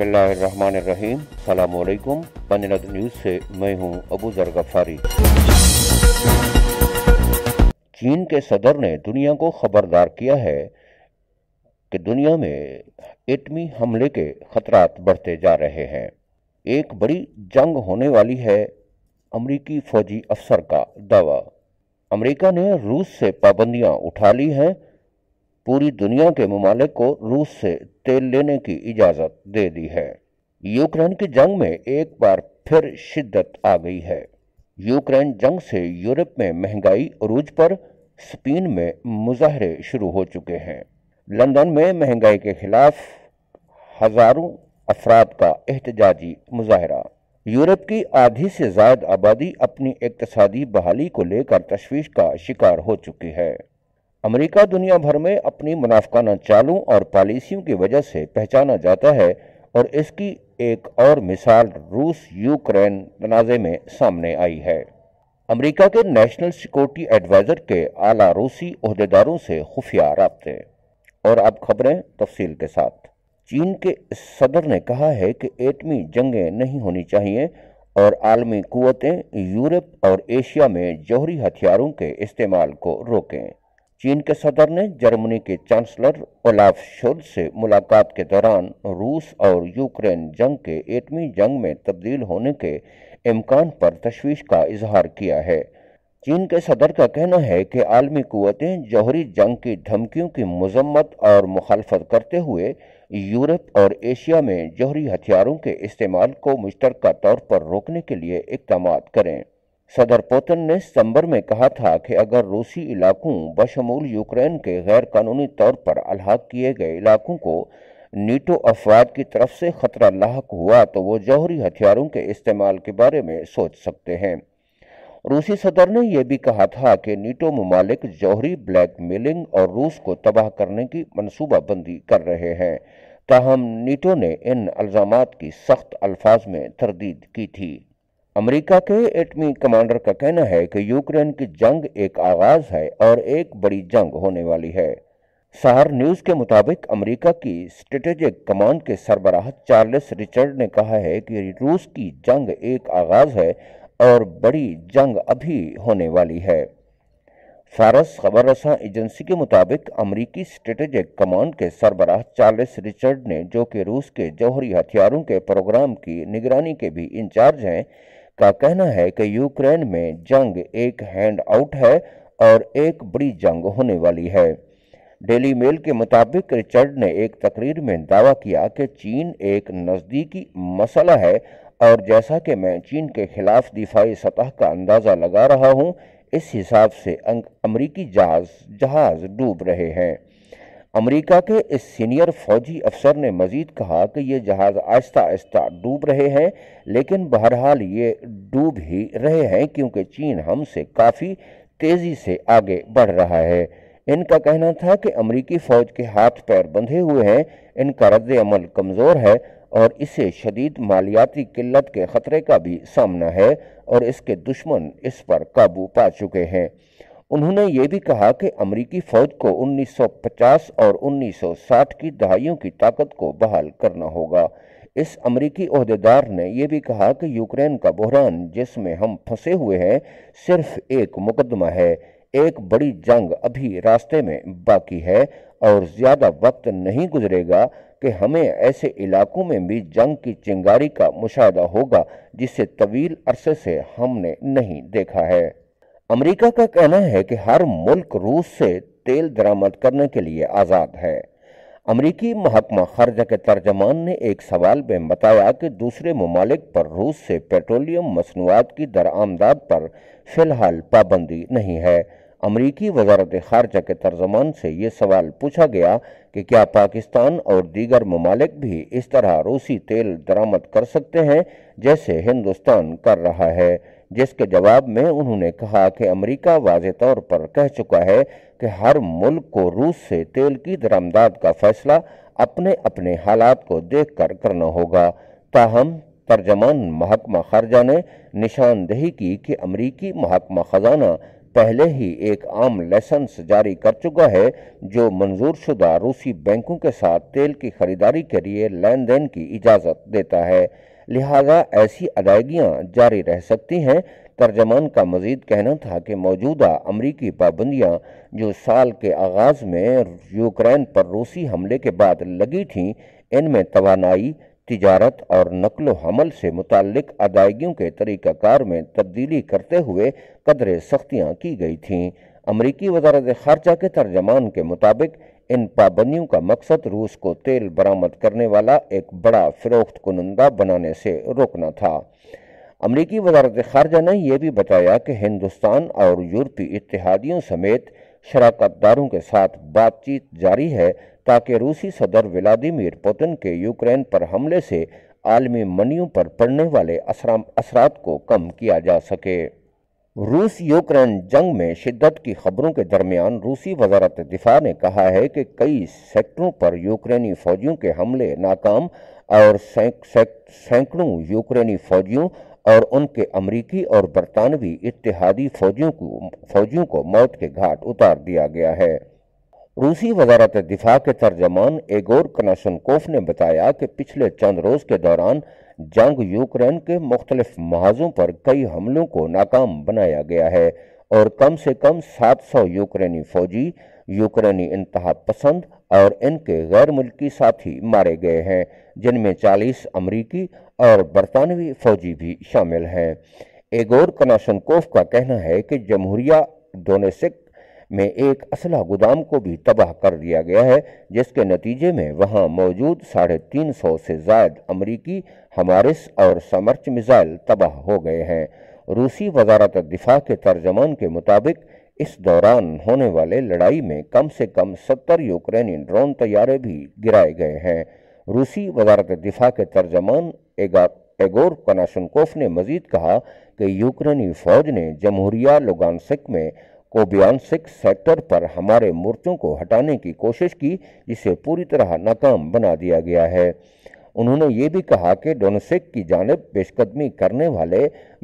बिस्मिल्लाम सलामकुम पंजनद न्यूज़ से मैं हूं अबू जर गफारी चीन के सदर ने दुनिया को खबरदार किया है कि दुनिया में एटमी हमले के खतरात बढ़ते जा रहे हैं एक बड़ी जंग होने वाली है अमरीकी फौजी अफसर का दावा अमरीका ने रूस से पाबंदियां उठा ली हैं पूरी दुनिया के ममालिक को रूस से तेल लेने की इजाज़त दे दी है यूक्रेन की जंग में एक बार फिर शिद्दत आ गई है यूक्रेन जंग से यूरोप में महंगाई अरूज पर स्पेन में मुजाहरे शुरू हो चुके हैं लंदन में महंगाई के खिलाफ हज़ारों अफराद का एहतजाजी मुजाहरा यूरोप की आधी से ज्यादा आबादी अपनी इकतसादी बहाली को लेकर तशवीश का शिकार हो चुकी है अमेरिका दुनिया भर में अपनी मुनाफाना चालों और पॉलिसियों की वजह से पहचाना जाता है और इसकी एक और मिसाल रूस यूक्रेन तनाज़े में सामने आई है अमेरिका के नेशनल सिक्योरिटी एडवाइज़र के आला रूसी अहदेदारों से खुफिया रबते और अब खबरें तफसील के साथ चीन के सदर ने कहा है कि एटमी जंगें नहीं होनी चाहिए और आलमी कुतें यूरोप और एशिया में जौहरी हथियारों के इस्तेमाल को रोकें चीन के सदर ने जर्मनी के चांसलर ओलाफ शोल से मुलाकात के दौरान रूस और यूक्रेन जंग के एटमी जंग में तब्दील होने के इम्कान पर तशवीश का इजहार किया है चीन के सदर का कहना है कि आलमी कुतें जौहरी जंग की धमकियों की मजम्मत और मुखालफत करते हुए यूरोप और एशिया में जौहरी हथियारों के इस्तेमाल को मुश्तरक तौर पर रोकने के लिए इकदाम करें सदर पोतन ने सितंबर में कहा था कि अगर रूसी इलाकों बशमूल यूक्रेन के गैर कानूनी तौर पर अलहाक किए गए इलाकों को नीटो अफवाद की तरफ से खतरा लाक हुआ तो वो जौहरी हथियारों के इस्तेमाल के बारे में सोच सकते हैं रूसी सदर ने यह भी कहा था कि नीटो ममालिक जौहरी ब्लैक मेलिंग और रूस को तबाह करने की मनसूबाबंदी कर रहे हैं ताहम नीटो ने इन अल्ज़ाम की सख्त अल्फाज में तरदीद की थी अमेरिका के एटमी कमांडर का कहना है कि यूक्रेन की जंग एक आगाज है और एक बड़ी जंग होने वाली है सहार न्यूज के मुताबिक अमेरिका की स्ट्रेटेजिक कमांड के सरबराह चार्ल्स रिचर्ड ने कहा है कि रूस की जंग एक आगाज है और बड़ी जंग अभी होने वाली है फारस खबर रसा एजेंसी के मुताबिक अमरीकी स्ट्रेटेजिक कमांड के सरबराह चार्ल्स रिचर्ड ने जो कि रूस के जौहरी हथियारों के प्रोग्राम की निगरानी के भी इंचार्ज हैं का कहना है कि यूक्रेन में जंग एक हैंड आउट है और एक बड़ी जंग होने वाली है डेली मेल के मुताबिक रिचर्ड ने एक तकरीर में दावा किया कि चीन एक नज़दीकी मसला है और जैसा कि मैं चीन के खिलाफ दिफाई सतह का अंदाज़ा लगा रहा हूँ इस हिसाब से अमरीकी जहाज जहाज डूब रहे हैं अमरीका के इस सीनियर फौजी अफसर ने मजीद कहा कि ये जहाज आहिस्ता आहिस्ता डूब रहे हैं लेकिन बहरहाल ये डूब ही रहे हैं क्योंकि चीन हमसे काफ़ी तेज़ी से आगे बढ़ रहा है इनका कहना था कि अमरीकी फ़ौज के हाथ पैर बंधे हुए हैं इनका रद्द अमल कमज़ोर है और इसे शदीद मालियाती किल्लत के ख़तरे का भी सामना है और इसके दुश्मन इस पर काबू पा चुके हैं उन्होंने ये भी कहा कि अमरीकी फौज को 1950 और 1960 की दहाइयों की ताकत को बहाल करना होगा इस अमरीकी अहदेदार ने यह भी कहा कि यूक्रेन का बहरान जिसमें हम फंसे हुए हैं सिर्फ एक मुकदमा है एक बड़ी जंग अभी रास्ते में बाकी है और ज़्यादा वक्त नहीं गुजरेगा कि हमें ऐसे इलाकों में भी जंग की चिंगारी का मुशाह होगा जिसे तवील अरसे से हमने नहीं देखा है अमेरिका का कहना है कि हर मुल्क रूस से तेल दरामद करने के लिए आज़ाद है अमरीकी महकमा खर्जा के तर्जमान ने एक सवाल में बताया कि दूसरे ममालिक पर रूस से पेट्रोलियम मसनूआत की आमदाद पर फिलहाल पाबंदी नहीं है अमरीकी वजारत खारजा के तर्जमान से ये सवाल पूछा गया कि क्या पाकिस्तान और दीगर ममालिक भी इस तरह रूसी तेल दरामद कर सकते हैं जैसे हिंदुस्तान कर रहा है जिसके जवाब में उन्होंने कहा कि अमेरिका वाज तौर पर कह चुका है कि हर मुल्क को रूस से तेल की दरामदाद का फैसला अपने अपने हालात को देख कर करना होगा ताहम तर्जमान महकमा खारजा ने निशानदेही की कि अमरीकी महकमा ख़जाना पहले ही एक आम लाइसेंस जारी कर चुका है जो मंजूर शुदा रूसी बैंकों के साथ तेल की खरीदारी के लिए लेन देन की इजाज़त देता है लिहाजा ऐसी अदायगियाँ जारी रह सकती हैं तर्जमान का मजीद कहना था कि मौजूदा अमरीकी पाबंदियाँ जो साल के आगाज़ में यूक्रेन पर रूसी हमले के बाद लगी थीं इनमें तोानाई तजारत और नकल हमल से मुतक अदायगियों के तरीक़ाकार में तब्दीली करते हुए कदर सख्तियाँ की गई थीं अमरीकी वजारत ख़ारजा के तर्जमान के मुताबिक इन पाबंदियों का मकसद रूस को तेल बरामद करने वाला एक बड़ा फरोख्त कुनंदा बनाने से रोकना था अमरीकी वजारत खारजा ने यह भी बताया कि हिंदुस्तान और यूरोपी इतिहादियों समेत शराकत दारों के साथ बातचीत जारी है ताकि रूसी सदर व्लादिमिर पुतिन के यूक्रेन पर हमले से आलमी मनियों पर पड़ने वाले असरात को कम किया जा सके रूस यूक्रेन जंग में शिद्दत की खबरों के दरमियान रूसी वजारत दिफा ने कहा है कि कई सेक्टरों पर यूक्रेनी फौजियों के हमले नाकाम और सैकड़ों यूक्रेनी फौजियों और उनके अमरीकी और बरतानवी इतिहादी फौजियों को फौजियों को मौत के घाट उतार दिया गया है रूसी वजारत दिफा के तर्जमान एगोर कनाशनकोफ ने बताया कि पिछले चंद रोज़ के दौरान जंग यूक्रेन के मुख्तलिफ महाजों पर कई हमलों को नाकाम बनाया गया है और कम से कम सात सौ यूक्रेनी फौजी यूक्रेनी इंतहा पसंद और इनके गैर मुल्की साथी मारे गए हैं जिनमें चालीस अमरीकी और बरतानवी फौजी भी शामिल हैं एगोर कनाशनकोफ का कहना है कि जमहूरिया सिख में एक असला गोदाम को भी तबाह कर दिया गया है जिसके नतीजे में वहां मौजूद साढ़े तीन सौ से जायद अमरीकी हमारिस और समर्च मिज़ाइल तबाह हो गए हैं रूसी वजारत दिफा के तर्जमान के मुताबिक इस दौरान होने वाले लड़ाई में कम से कम सत्तर यूक्रेनी ड्रोन तैयारे भी गिराए गए हैं रूसी वजारत दिफा के तर्जमान एगोर कनाशनकोफ ने मजीद कहा कि यूक्रेनी फौज ने जमहूरिया लुगानसिक में कोबियांसिक सेक्टर पर हमारे मोर्चों को हटाने की कोशिश की जिसे पूरी तरह नाकाम बना दिया गया है उन्होंने ये भी कहा कि डोनसिक की जानब पेशकदमी करने वाले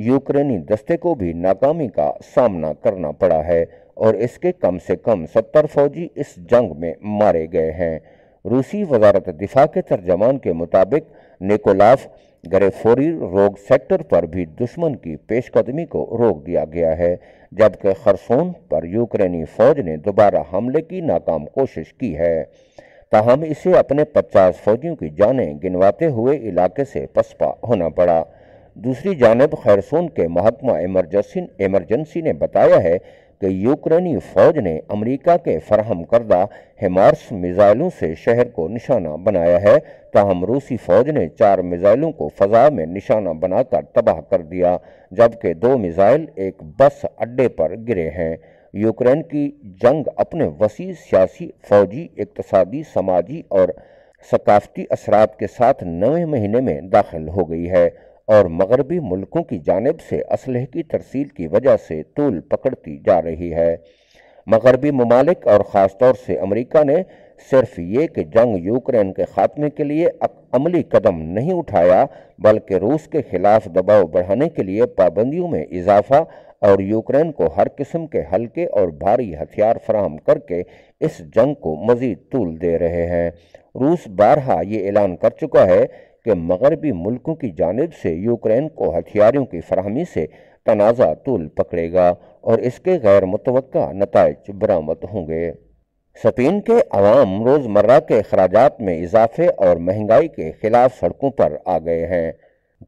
यूक्रेनी दस्ते को भी नाकामी का सामना करना पड़ा है और इसके कम से कम सत्तर फौजी इस जंग में मारे गए हैं रूसी वजारत दिफा के तर्जमान के मुताबिक निकोलाफ गरेफोरी रोग सेक्टर पर भी दुश्मन की पेशकदमी को रोक दिया गया है जबकि खरसोन पर यूक्रेनी फौज ने दोबारा हमले की नाकाम कोशिश की है ताहम इसे अपने पचास फौजियों की जानें गिनवाते हुए इलाके से पसपा होना पड़ा दूसरी जानब खैरसोन के महकमा एमरजेंसी ने बताया है कि यूक्रेनी फौज ने अमेरिका के फरहम करदा हेमार्स मिज़ाइलों से शहर को निशाना बनाया है ताहम तो रूसी फौज ने चार मिज़ाइलों को फ़जा में निशाना बनाकर तबाह कर दिया जबकि दो मिज़ाइल एक बस अड्डे पर गिरे हैं यूक्रेन की जंग अपने वसी सियासी फौजी इकतसादी समाजी और सकाफती असरात के साथ नवे महीने में दाखिल हो गई है और मगरबी मुल्कों की जानब से असलह की तरसील की वजह से तूल पकड़ती जा रही है मगरबी ममालिक और ख़ास तौर से अमरीका ने सिर्फ ये कि जंग यूक्रेन के ख़ात्मे के लिए अमली कदम नहीं उठाया बल्कि रूस के खिलाफ दबाव बढ़ाने के लिए पाबंदियों में इजाफा और यूक्रेन को हर किस्म के हल्के और भारी हथियार फराहम करके इस जंग को मज़ीद तूल दे रहे हैं रूस बारहा ये ऐलान कर चुका है कि मगरबी मुल्कों की जानब से यूक्रेन को हथियारों की फरहमी से तनाज़ा तूल पकड़ेगा और इसके गैर मुतव नतज बरामद होंगे स्पेन के अवाम रोज़मर्रा के अखराज में इजाफे और महंगाई के खिलाफ सड़कों पर आ गए हैं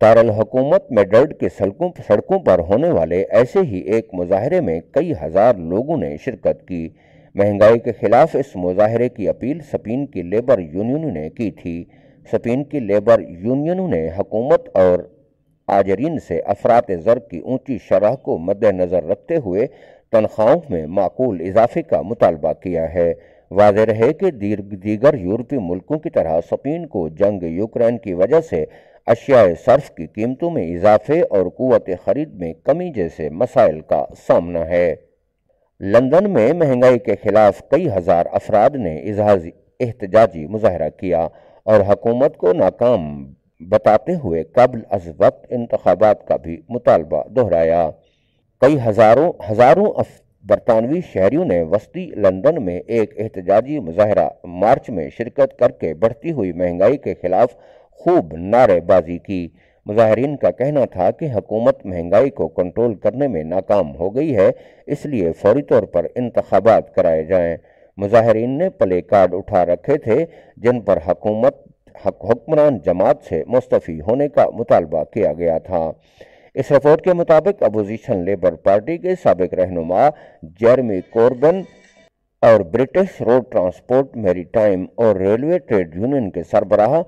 दारकूमत मेड्रिड के सड़कों सड़कों पर होने वाले ऐसे ही एक मुजाहरे में कई हज़ार लोगों ने शिरकत की महंगाई के खिलाफ इस मुजाहरे की अपील स्पेन की लेबर यूनियन ने की थी स्पेन की लेबर यूनियनों ने हकूमत और आजरीन से अफरात ज़र की ऊंची शरह को मद्दनज़र रखते हुए तनख्वाहों में माकूल इजाफे का मुतालबा किया है वाज रहे कि दीगर यूरोपीय मुल्कों की तरह स्पेन को जंग यूक्रेन की वजह से अशियाए सर्फ की कीमतों में इजाफे और कुत ख़रीद में कमी जैसे मसाइल का सामना है लंदन में महंगाई के खिलाफ कई हज़ार अफराद ने इजहाजी एहतजाजी मुजाहरा किया और हकूमत को नाकाम बताते हुए कबल अज वक्त इंतबात का भी मुतालबा दोहराया कई हज़ारों हज़ारों बरतानवी शहरीों ने वस्ती लंदन में एक एहतजाजी मुजाहरा मार्च में शिरकत करके बढ़ती हुई महंगाई के खिलाफ खूब नारेबाजी की मुजाहरीन का कहना था कि हकूमत महंगाई को कंट्रोल करने में नाकाम हो गई है इसलिए फौरी तौर पर इंतबात कराए जाएँ मुजाहरीन ने प्ले कार्ड उठा रखे थे जिन पर हकूमत हुक्मरान जमात से मुस्तफ़ी होने का मुतालबा किया गया था इस रिपोर्ट के मुताबिक अपोजिशन लेबर पार्टी के सबक रहनुमा जेरमी कोर्बन और ब्रिटिश रोड ट्रांसपोर्ट मेरीटाइम और रेलवे ट्रेड यूनियन के सरबराह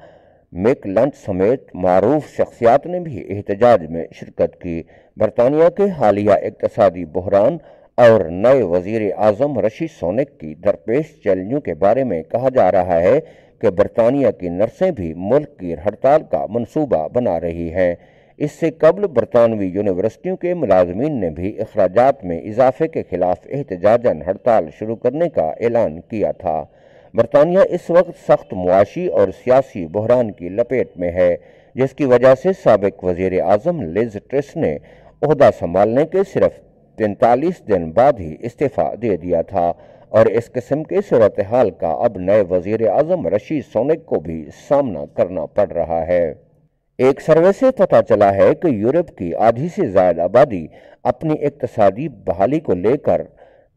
मेक लंच समेत मरूफ शख्सियात ने भी एहतजाज में शिरकत की बरतानिया के हालिया इकतसादी बहरान और नए वजीर आजम रशी सोनिक की दरपेश चैलेंजों के बारे में कहा जा रहा है कि बरतानिया की नर्सें भी मुल्क की हड़ताल का मनसूबा बना रही हैं इससे कबल बरतानवी यूनिवर्सिटियों के मुलाजमीन ने भी अखराज में इजाफे के खिलाफ एहतजाजन हड़ताल शुरू करने का ऐलान किया था बरतानिया इस वक्त सख्त मुआशी और सियासी बहरान की लपेट में है जिसकी वजह से सबक वजीर अजम लिज ट्रिस ने अहदा संभालने के सिर्फ तैंतालीस दिन बाद ही इस्तीफ़ा दे दिया था और इस किस्म की सूरत हाल का अब नए वजीर अजम रशीद सोनिक को भी सामना करना पड़ रहा है एक सर्वे से पता चला है कि यूरोप की आधी से ज़्यादा आबादी अपनी इकतसादी बहाली को लेकर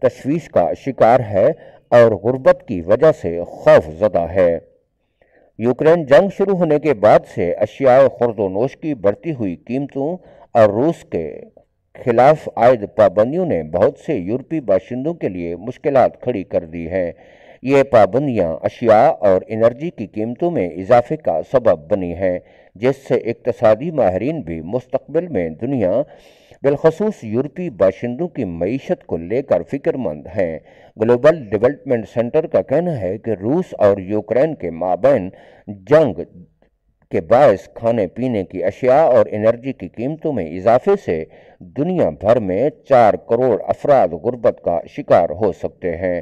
तशवीश का शिकार है और गुर्बत की वजह से खौफ ज़दा है यूक्रेन जंग शुरू होने के बाद से अशिया खुर्दोनोश की बढ़ती हुई कीमतों और रूस के खिलाफ आयद पाबंदियों ने बहुत से यूरोपीय बाशिंदों के लिए मुश्किल खड़ी कर दी हैं ये पाबंदियाँ अशिया और एनर्जी की कीमतों में इजाफे का सबब बनी हैं जिससे इकतसादी माहरीन भी मुस्तबिल में दुनिया बिलखसूस यूरोपी बाशिंदों की मीशत को लेकर फिक्रमंद हैं ग्लोबल डेवलपमेंट सेंटर का कहना है कि रूस और यूक्रेन के माबेन जंग के बायस खाने पीने की अशिया और एनर्जी की कीमतों में इजाफे से दुनिया भर में चार करोड़ अफराद गुर्बत का शिकार हो सकते हैं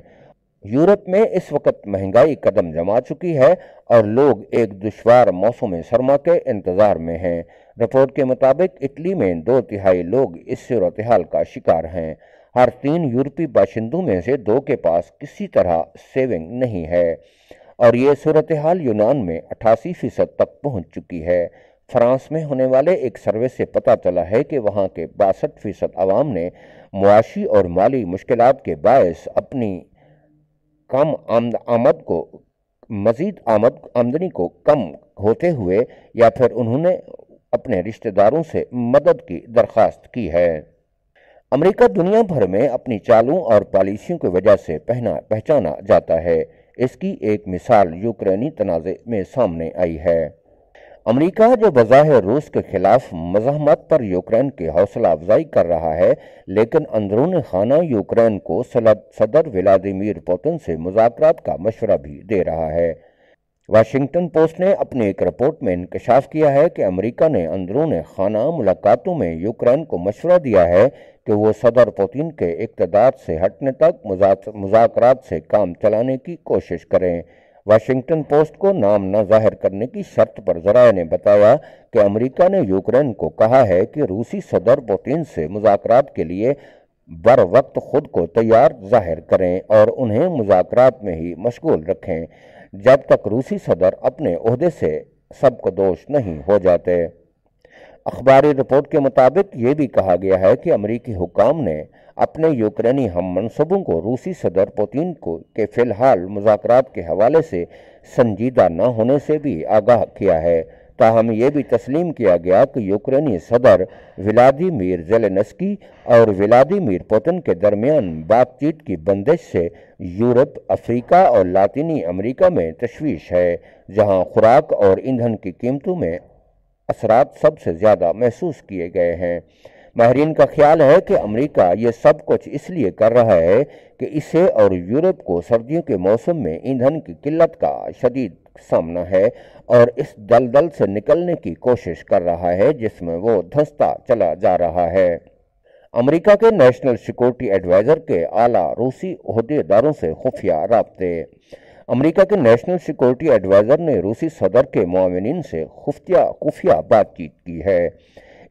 यूरोप में इस वक्त महंगाई कदम जमा चुकी है और लोग एक दुशवार मौसम सरमा के इंतज़ार में हैं रिपोर्ट के मुताबिक इटली में दो तिहाई लोग इस सूरत हाल का शिकार हैं हर तीन यूरोपी बाशिंदों में से दो के पास किसी तरह सेविंग नहीं है और ये सूरत हाल यूनान में अट्ठासी फीसद तक पहुंच चुकी है फ्रांस में होने वाले एक सर्वे से पता चला है कि वहाँ के बासठ फीसद आवाम ने मुआशी और माली मुश्किल के बायस अपनी कम आमद को मज़ीद आमद आमदनी को कम होते हुए या फिर उन्होंने अपने रिश्तेदारों से मदद की दरख्वास्त की है अमेरिका दुनिया भर में अपनी चालों और पॉलिसियों की वजह से पहना पहचाना जाता है इसकी एक मिसाल यूक्रेनी तनाज़े में सामने आई है अमेरिका जो बज़ाहिर रूस के खिलाफ मजामत पर यूक्रेन की हौसला अफजाई कर रहा है लेकिन अंदरून खाना यूक्रेन को सदर व्लादिमिर पुतिन से मुजात का मशवरा भी दे रहा है वाशिंगटन पोस्ट ने अपनी एक रिपोर्ट में इंकशाफ किया है कि अमेरिका ने अंदरून खाना मुलाकातों में यूक्रेन को मशवरा दिया है कि वो सदर पुतिन के इकतदार से हटने तक मुजाकर से काम चलाने की कोशिश करें वाशिंगटन पोस्ट को नाम न जाहिर करने की शर्त पर जराए ने बताया कि अमेरिका ने यूक्रेन को कहा है कि रूसी सदर पुतिन से मुजाकर के लिए बर वक्त खुद को तैयार जाहिर करें और उन्हें मुजाकर में ही मशगूल रखें जब तक रूसी सदर अपने अहदे से सबको दोष नहीं हो जाते अखबारी रिपोर्ट के मुताबिक ये भी कहा गया है कि अमरीकी हुकाम ने अपने यूक्रेनी हम मनसूबों को रूसी सदर पुतिन को के फिलहाल मुजाकर के हवाले से संजीदा न होने से भी आगाह किया है ताहम यह भी तस्लीम किया गया कि यूक्रेनी सदर व्लादिमीर जेलेनस्की और व्लादिमीर पुतिन के दरमियान बातचीत की बंदिश से यूरोप अफ्रीका और लातनी अमरीका में तशवीश है जहाँ खुराक और ईंधन की कीमतों में असरात सबसे ज़्यादा महसूस किए गए हैं माहरीन का ख्याल है कि अमेरिका ये सब कुछ इसलिए कर रहा है कि इसे और यूरोप को सर्दियों के मौसम में ईंधन की किल्लत का शदीद सामना है और इस दलदल से निकलने की कोशिश कर रहा है जिसमें वो धंसता चला जा रहा है अमेरिका के नेशनल सिक्योरिटी एडवाइज़र के आला रूसी अहदेदारों से खुफिया रबते अमेरिका के नेशनल सिक्योरिटी एडवाइज़र ने रूसी सदर के मामिन से खुफिया खुफिया बातचीत की है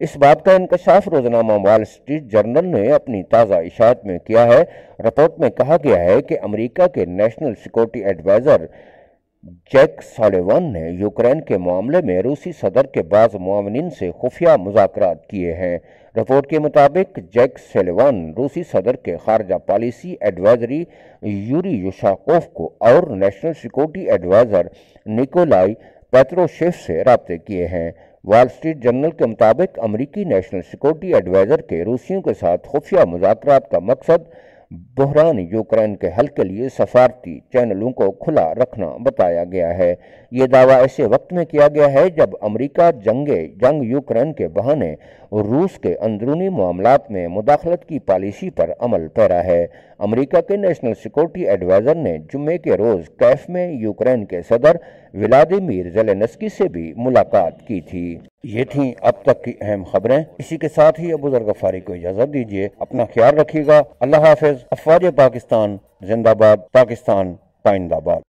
इस बात का इंकशाफ रोजनामा वाल स्ट्रीट जर्नल ने अपनी ताज़ा इशात में किया है रिपोर्ट में कहा गया है कि अमेरिका के national security adviser Jake Sullivan ने यूक्रेन के मामले में रूसी सदर के बाद मुआवन से खुफिया मुजाकर किए हैं रिपोर्ट के मुताबिक जैक सेलेवान रूसी सदर के खारजा पॉलिसी एडवाइजरी यूरी युशाकोव को और national security adviser Nikolai Patrushev से रबते किए हैं वॉल स्ट्रीट जर्नल के मुताबिक अमरीकी नेशनल सिक्योरिटी एडवाइज़र के रूसियों के साथ खुफिया मुजाक का मकसद बहरान यूक्रेन के हल के लिए सफारती चैनलों को खुला रखना बताया गया है ये दावा ऐसे वक्त में किया गया है जब अमरीका जंगे जंग यूक्रेन के बहाने रूस के अंदरूनी मामला में मुदाखलत की पॉलिसी पर अमल पैरा है अमरीका के नेशनल सिक्योरिटी एडवाइज़र ने जुम्मे के रोज़ कैफ में यूक्रेन के सदर व्लादिमीर जेलेनस्की से भी मुलाकात की थी ये थी अब तक की अहम खबरें इसी के साथ ही अबू जर गफारी को इजाज़त दीजिए अपना ख्याल रखिएगा अल्लाह हाफिज अफवाज पाकिस्तान जिंदाबाद पाकिस्तान पाइंदाबाद